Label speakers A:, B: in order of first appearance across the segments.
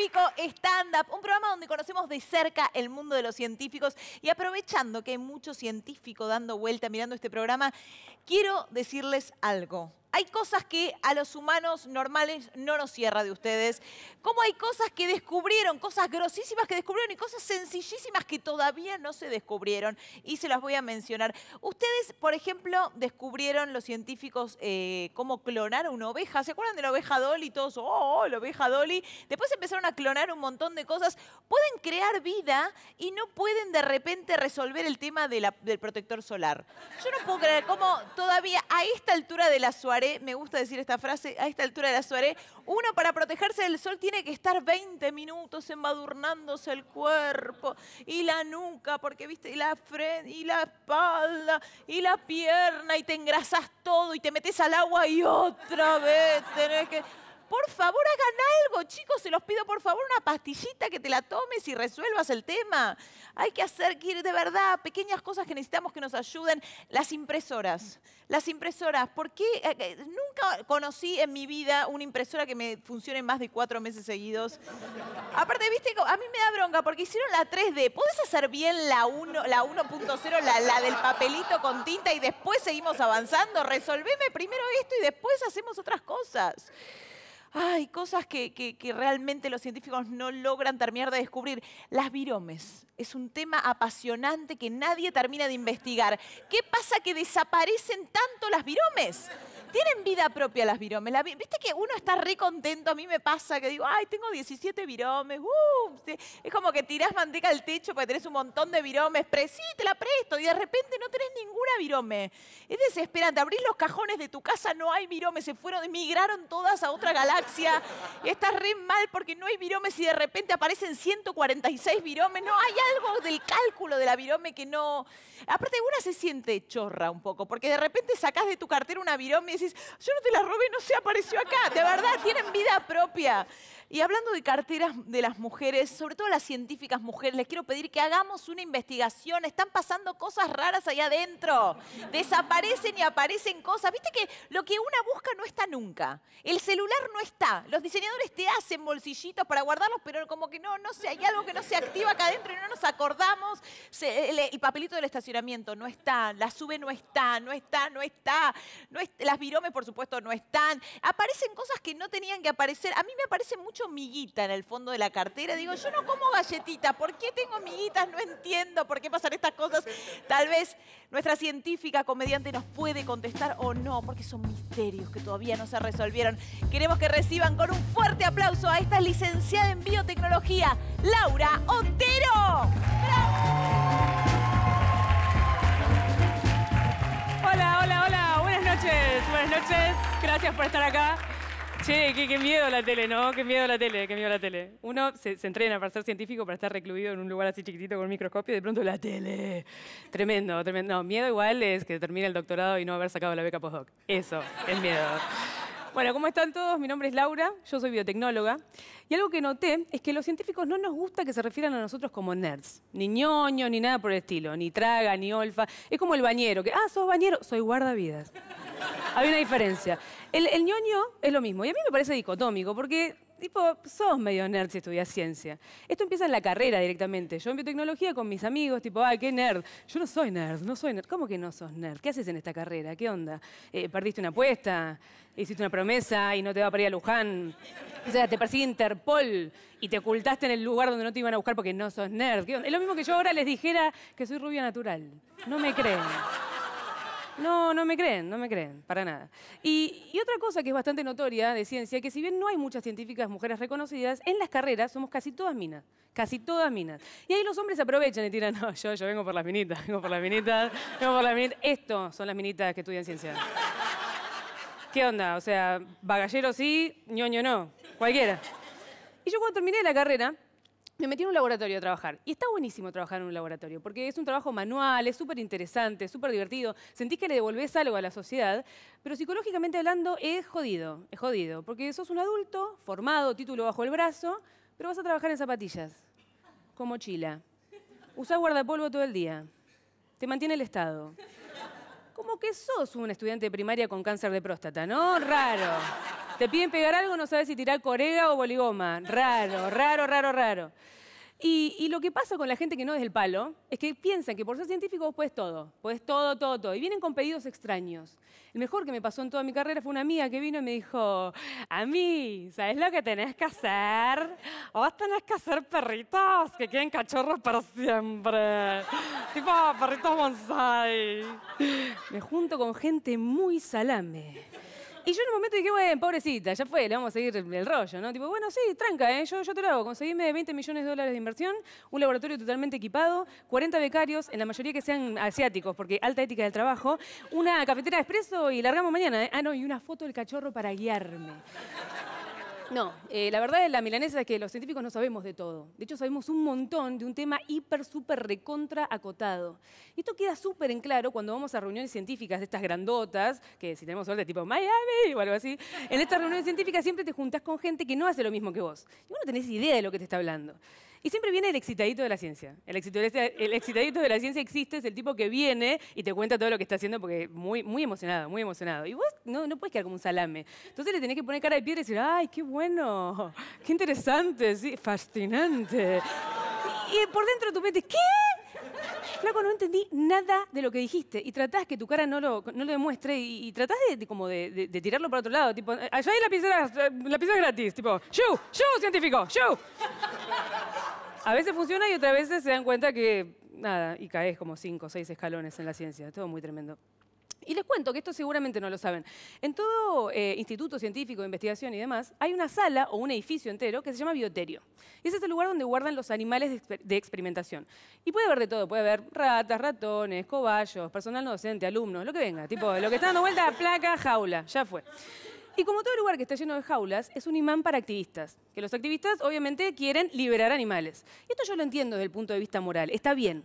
A: científico stand-up, un programa donde conocemos de cerca el mundo de los científicos y aprovechando que hay mucho científico dando vuelta mirando este programa, quiero decirles algo hay cosas que a los humanos normales no nos cierra de ustedes. Cómo hay cosas que descubrieron, cosas grosísimas que descubrieron y cosas sencillísimas que todavía no se descubrieron. Y se las voy a mencionar. Ustedes, por ejemplo, descubrieron los científicos eh, cómo clonar una oveja. ¿Se acuerdan de la oveja Dolly? Todos, oh, oh, la oveja Dolly. Después empezaron a clonar un montón de cosas. Pueden crear vida y no pueden de repente resolver el tema del protector solar. Yo no puedo creer cómo todavía a esta altura de la suerte me gusta decir esta frase, a esta altura de la soirée, uno para protegerse del sol tiene que estar 20 minutos embadurnándose el cuerpo y la nuca, porque viste, y la frente, y la espalda, y la pierna, y te engrasas todo, y te metes al agua y otra vez tenés que por favor, hagan algo, chicos, se los pido por favor una pastillita que te la tomes y resuelvas el tema. Hay que hacer de verdad pequeñas cosas que necesitamos que nos ayuden. Las impresoras, las impresoras, ¿por qué eh, eh, nunca conocí en mi vida una impresora que me funcione más de cuatro meses seguidos? Aparte, viste, a mí me da bronca porque hicieron la 3D. Puedes hacer bien la 1.0, la, la del papelito con tinta y después seguimos avanzando? Resolveme primero esto y después hacemos otras cosas. Hay cosas que, que, realmente los científicos no logran terminar de descubrir. Las viromes. Es un tema apasionante que nadie termina de investigar. ¿Qué pasa que desaparecen tanto las viromes? Tienen vida propia las viromes. Viste que uno está re contento, a mí me pasa que digo, ay, tengo 17 viromes. Uh, es como que tirás manteca al techo porque tenés un montón de viromes. Pre sí, te la presto. Y de repente no tenés ninguna virome. Es desesperante. Abrís los cajones de tu casa, no hay viromes. Se fueron, emigraron todas a otra galaxia. Y estás re mal porque no hay viromes y de repente aparecen 146 viromes. No, hay algo del cálculo de la virome que no... Aparte, una se siente chorra un poco porque de repente sacás de tu cartera una virome decís, yo no te la robé, no se apareció acá. De verdad, tienen vida propia. Y hablando de carteras de las mujeres, sobre todo las científicas mujeres, les quiero pedir que hagamos una investigación. Están pasando cosas raras allá adentro. Desaparecen y aparecen cosas. Viste que lo que una busca no está nunca. El celular no está. Los diseñadores te hacen bolsillitos para guardarlos, pero como que no, no sé, hay algo que no se activa acá adentro y no nos acordamos. Se, el, papelito del estacionamiento no está. La sube no está, no está, no está. las viromes, por supuesto, no están. Aparecen cosas que no tenían que aparecer. A mí me aparecen mucho miguita en el fondo de la cartera. Digo, yo no como galletitas, ¿por qué tengo miguitas? No entiendo por qué pasan estas cosas. Tal vez nuestra científica comediante nos puede contestar o no, porque son misterios que todavía no se resolvieron. Queremos que reciban con un fuerte aplauso a esta licenciada en biotecnología,
B: Laura Otero. Hola, hola, hola. Buenas noches. Buenas noches. Gracias por estar acá. Che, qué, miedo la tele, ¿no? Qué miedo la tele, qué miedo la tele. Uno se, se, entrena para ser científico, para estar recluido en un lugar así chiquitito con un microscopio y de pronto la tele. Tremendo, tremendo. No, miedo igual es que termine el doctorado y no haber sacado la beca postdoc. Eso, el miedo. Bueno, ¿cómo están todos? Mi nombre es Laura, yo soy biotecnóloga. Y algo que noté es que los científicos no nos gusta que se refieran a nosotros como nerds. Ni ñoño, ni nada por el estilo. Ni traga, ni olfa. Es como el bañero, que, ah, sos bañero, soy guardavidas. Hay una diferencia. El, el ñoño es lo mismo. Y a mí me parece dicotómico, porque tipo, sos medio nerd si estudias ciencia. Esto empieza en la carrera directamente. Yo en biotecnología con mis amigos, tipo, ay, qué nerd. Yo no soy nerd, no soy nerd. ¿Cómo que no sos nerd? ¿Qué haces en esta carrera? ¿Qué onda? Eh, ¿Perdiste una apuesta? ¿Hiciste una promesa y no te va a parir a Luján? O sea, te persigue Interpol y te ocultaste en el lugar donde no te iban a buscar porque no sos nerd. Es lo mismo que yo ahora les dijera que soy rubia natural. No me creen. No, no me creen, no me creen, para nada. Y, otra cosa que es bastante notoria de ciencia, que si bien no hay muchas científicas mujeres reconocidas, en las carreras somos casi todas minas, casi todas minas. Y ahí los hombres aprovechan y tiran, no, yo, yo vengo por las minitas, vengo por las minitas, vengo por las minitas. Esto son las minitas que estudian ciencia. ¿Qué onda? O sea, bagallero sí, ñoño no, cualquiera. Y yo cuando terminé la carrera, me metí en un laboratorio a trabajar. Y está buenísimo trabajar en un laboratorio, porque es un trabajo manual, es súper interesante, súper divertido. Sentís que le devolvés algo a la sociedad, pero psicológicamente hablando es jodido, es jodido. Porque sos un adulto, formado, título bajo el brazo, pero vas a trabajar en zapatillas, con mochila. Usás guardapolvo todo el día. Te mantiene el estado. Como que sos un estudiante de primaria con cáncer de próstata, ¿no? Raro. Te piden pegar algo, no sabes si tirar corega o boligoma. Raro, raro, raro, raro. Y, lo que pasa con la gente que no es el palo es que piensan que por ser científico vos todo, Puedes todo, todo, todo. Y vienen con pedidos extraños. El mejor que me pasó en toda mi carrera fue una amiga que vino y me dijo, a mí, ¿sabes lo que tenés que hacer? Vos tenés que hacer perritos que queden cachorros para siempre. tipo perritos bonsai. Me junto con gente muy salame. Y yo en un momento dije, bueno, pobrecita, ya fue, le vamos a seguir el rollo, ¿no? Tipo, bueno, sí, tranca, ¿eh? yo, yo te lo hago. Conseguime 20 millones de dólares de inversión, un laboratorio totalmente equipado, 40 becarios, en la mayoría que sean asiáticos, porque alta ética del trabajo, una cafetera de expreso y largamos mañana, ¿eh? Ah, no, y una foto del cachorro para guiarme. No, eh, la verdad de la milanesa es que los científicos no sabemos de todo. De hecho, sabemos un montón de un tema hiper, súper recontra acotado. Y esto queda súper en claro cuando vamos a reuniones científicas de estas grandotas, que si tenemos suerte, tipo Miami o algo así, en estas reuniones científicas siempre te juntás con gente que no hace lo mismo que vos. Y vos no tenés idea de lo que te está hablando. Y siempre viene el excitadito de la ciencia. El excitadito, de la ciencia existe, es el tipo que viene y te cuenta todo lo que está haciendo porque muy, muy emocionado, muy emocionado. Y vos no, no puedes quedar como un salame. Entonces le tenés que poner cara de piedra y decir, ¡ay, qué bueno! ¡Qué interesante! Sí, fascinante. Y, por dentro tu mente, ¿qué? Flaco, no entendí nada de lo que dijiste y tratás que tu cara no lo, no lo demuestre y, tratás de, como de, tirarlo para otro lado, tipo, allá hay la la pizarra gratis, tipo, ¡Yo! show, científico! show a veces funciona y otras veces se dan cuenta que, nada, y caes como cinco o seis escalones en la ciencia. Todo muy tremendo. Y les cuento que esto seguramente no lo saben. En todo eh, instituto científico de investigación y demás, hay una sala o un edificio entero que se llama bioterio. Y ese es el lugar donde guardan los animales de, experimentación. Y puede haber de todo, puede haber ratas, ratones, cobayos, personal no docente, alumnos, lo que venga. Tipo, lo que está dando vuelta, placa, jaula, ya fue. Y como todo lugar que está lleno de jaulas, es un imán para activistas. Que los activistas obviamente quieren liberar animales. Y esto yo lo entiendo desde el punto de vista moral. Está bien.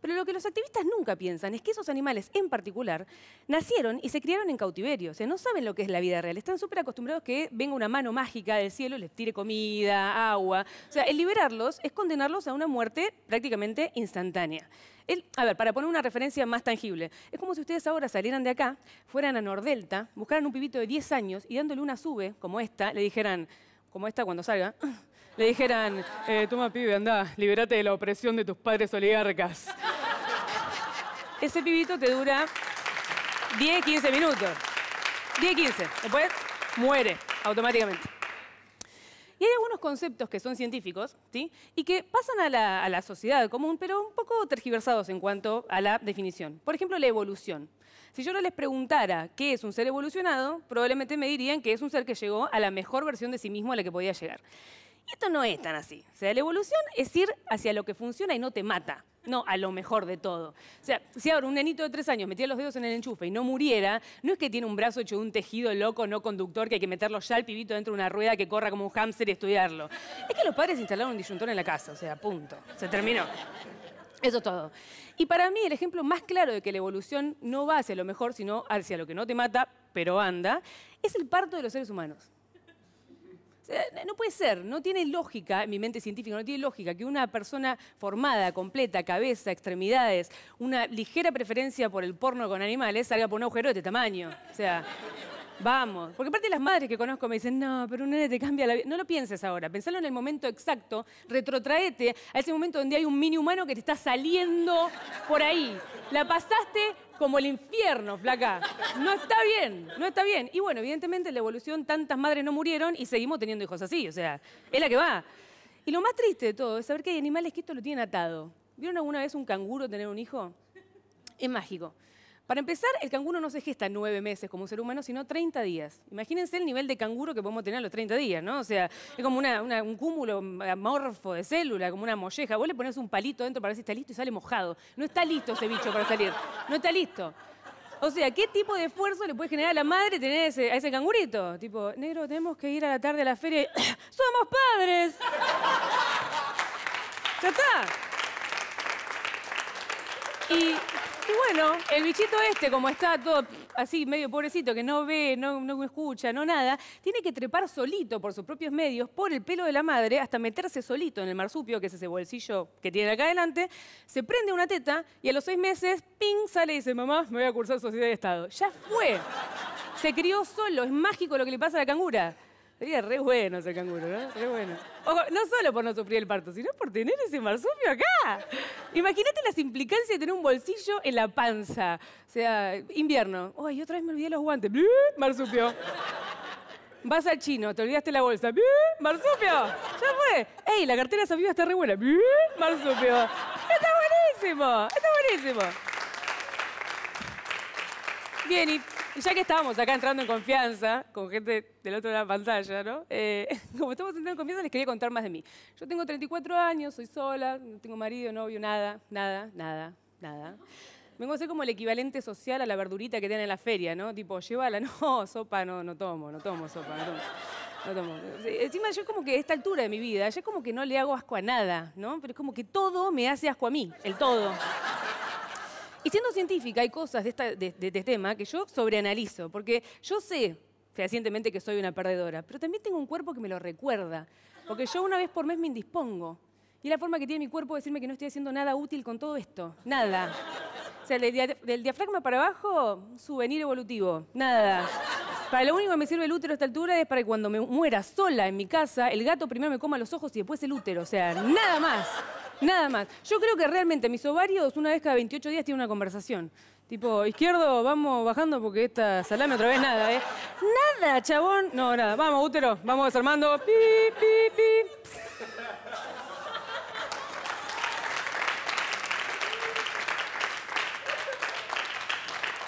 B: Pero lo que los activistas nunca piensan es que esos animales en particular nacieron y se criaron en cautiverio. O sea, no saben lo que es la vida real. Están súper acostumbrados que venga una mano mágica del cielo les tire comida, agua. O sea, el liberarlos es condenarlos a una muerte prácticamente instantánea. El, a ver, para poner una referencia más tangible, es como si ustedes ahora salieran de acá, fueran a Nordelta, buscaran un pibito de 10 años y dándole una sube como esta, le dijeran, como esta cuando salga, le dijeran, eh, toma pibe, anda, liberate de la opresión de tus padres oligarcas. Ese pibito te dura 10, 15 minutos. 10, 15. Después muere automáticamente. Y hay algunos conceptos que son científicos, ¿sí? Y que pasan a la, a la, sociedad común, pero un poco tergiversados en cuanto a la definición. Por ejemplo, la evolución. Si yo no les preguntara qué es un ser evolucionado, probablemente me dirían que es un ser que llegó a la mejor versión de sí mismo a la que podía llegar. Esto no es tan así. O sea, la evolución es ir hacia lo que funciona y no te mata. No, a lo mejor de todo. O sea, si ahora un nenito de tres años metía los dedos en el enchufe y no muriera, no es que tiene un brazo hecho de un tejido loco no conductor que hay que meterlo ya al pibito dentro de una rueda que corra como un hamster y estudiarlo. Es que los padres instalaron un disyuntor en la casa, o sea, punto. Se terminó. Eso es todo. Y para mí el ejemplo más claro de que la evolución no va hacia lo mejor, sino hacia lo que no te mata, pero anda, es el parto de los seres humanos. Eh, no puede ser, no tiene lógica, mi mente científica, no tiene lógica que una persona formada, completa, cabeza, extremidades, una ligera preferencia por el porno con animales salga por un agujero de este tamaño. O sea, vamos. Porque aparte las madres que conozco me dicen, no, pero un nene te cambia la vida. No lo pienses ahora, pensarlo en el momento exacto, retrotraete a ese momento donde hay un mini humano que te está saliendo por ahí. La pasaste como el infierno, flaca. No está bien, no está bien. Y bueno, evidentemente en la evolución tantas madres no murieron y seguimos teniendo hijos así, o sea, es la que va. Y lo más triste de todo es saber que hay animales que esto lo tienen atado. ¿Vieron alguna vez un canguro tener un hijo? Es mágico. Para empezar, el canguro no se gesta nueve meses como un ser humano, sino 30 días. Imagínense el nivel de canguro que podemos tener a los 30 días, ¿no? O sea, es como un cúmulo amorfo de célula, como una molleja. Vos le ponés un palito dentro para ver si está listo y sale mojado. No está listo ese bicho para salir. No está listo. O sea, ¿qué tipo de esfuerzo le puede generar a la madre tener a ese cangurito? Tipo, negro, tenemos que ir a la tarde a la feria ¡Somos padres! ¡Ya está! Y y bueno, el bichito este, como está todo así, medio pobrecito, que no ve, no, escucha, no nada, tiene que trepar solito por sus propios medios, por el pelo de la madre, hasta meterse solito en el marsupio, que es ese bolsillo que tiene acá adelante, se prende una teta y a los seis meses, ping, sale y dice, mamá, me voy a cursar Sociedad de Estado. Ya fue. Se crió solo, es mágico lo que le pasa a la cangura. Sería re bueno ese canguro, ¿no? Re bueno. Ojo, no solo por no sufrir el parto, sino por tener ese marsupio acá. Imagínate las implicancias de tener un bolsillo en la panza. O sea, invierno. Ay, otra vez me olvidé los guantes. Marsupio. Vas al chino, te olvidaste la bolsa. Marsupio. Ya fue. Ey, la cartera de está re buena. Marsupio. Está buenísimo. Está buenísimo. Bien, y y ya que estábamos acá entrando en confianza con gente del otro lado de la pantalla, ¿no? Eh, como estamos entrando en confianza, les quería contar más de mí. Yo tengo 34 años, soy sola, no tengo marido, novio, nada, nada, nada, nada. Vengo a ser como el equivalente social a la verdurita que tiene en la feria, ¿no? Tipo, llévala, no, sopa, no, no tomo, no tomo sopa, no tomo. Encima yo como que a esta altura de mi vida, ya como que no le hago asco a nada, ¿no? Pero es como que todo me hace asco a mí, el todo. Y siendo científica, hay cosas de, de, este tema que yo sobreanalizo, porque yo sé fehacientemente que soy una perdedora, pero también tengo un cuerpo que me lo recuerda, porque yo una vez por mes me indispongo. Y la forma que tiene mi cuerpo de decirme que no estoy haciendo nada útil con todo esto. Nada. O sea, del, diafragma para abajo, suvenir souvenir evolutivo. Nada. Para lo único que me sirve el útero a esta altura es para que cuando me muera sola en mi casa, el gato primero me coma los ojos y después el útero. O sea, nada más. Nada más. Yo creo que realmente mis ovarios una vez cada 28 días tienen una conversación. Tipo, izquierdo, vamos bajando porque esta salame otra vez nada, ¿eh? Nada, chabón. No, nada. Vamos, útero. Vamos desarmando. Pi, pi, pi.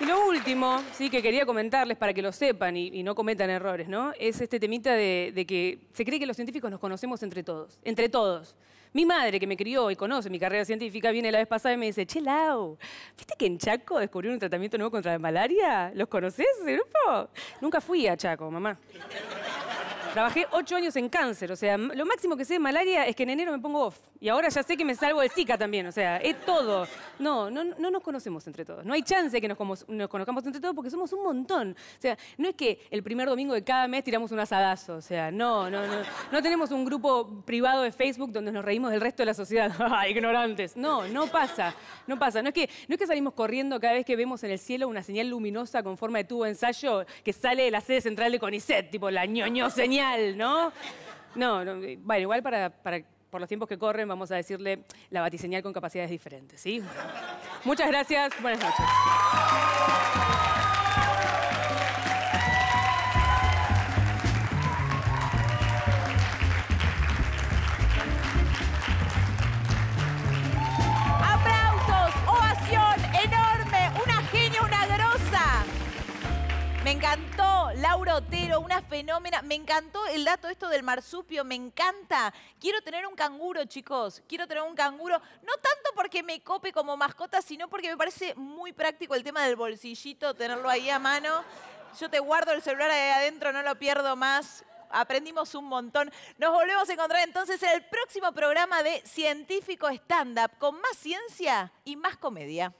B: Y lo último, sí, que quería comentarles para que lo sepan y, no cometan errores, ¿no? Es este temita de, de que se cree que los científicos nos conocemos entre todos. Entre todos. Mi madre, que me crió y conoce mi carrera científica, viene la vez pasada y me dice, Chelao, ¿viste que en Chaco descubrieron un tratamiento nuevo contra la malaria? ¿Los conoces ese grupo? Nunca fui a Chaco, mamá. Trabajé ocho años en cáncer, o sea, lo máximo que sé de malaria es que en enero me pongo off. Y ahora ya sé que me salgo del Zika también, o sea, es todo. No, no, no nos conocemos entre todos. No hay chance de que nos, conozcamos entre todos porque somos un montón. O sea, no es que el primer domingo de cada mes tiramos un asadazo, o sea, no, no, no. No tenemos un grupo privado de Facebook donde nos reímos del resto de la sociedad. ignorantes! No, no pasa, no pasa. No es, que, no es que salimos corriendo cada vez que vemos en el cielo una señal luminosa con forma de tubo de ensayo que sale de la sede central de CONICET, tipo la ñoño señal, ¿no? No, no, bueno, igual para por los tiempos que corren, vamos a decirle la batiseñal con capacidades diferentes, ¿sí? Muchas gracias, buenas noches.
A: me encantó el dato esto del marsupio, me encanta. Quiero tener un canguro, chicos. Quiero tener un canguro, no tanto porque me cope como mascota, sino porque me parece muy práctico el tema del bolsillito, tenerlo ahí a mano. Yo te guardo el celular ahí adentro, no lo pierdo más aprendimos un montón. Nos volvemos a encontrar entonces en el próximo programa de Científico Stand Up, con más ciencia y más comedia.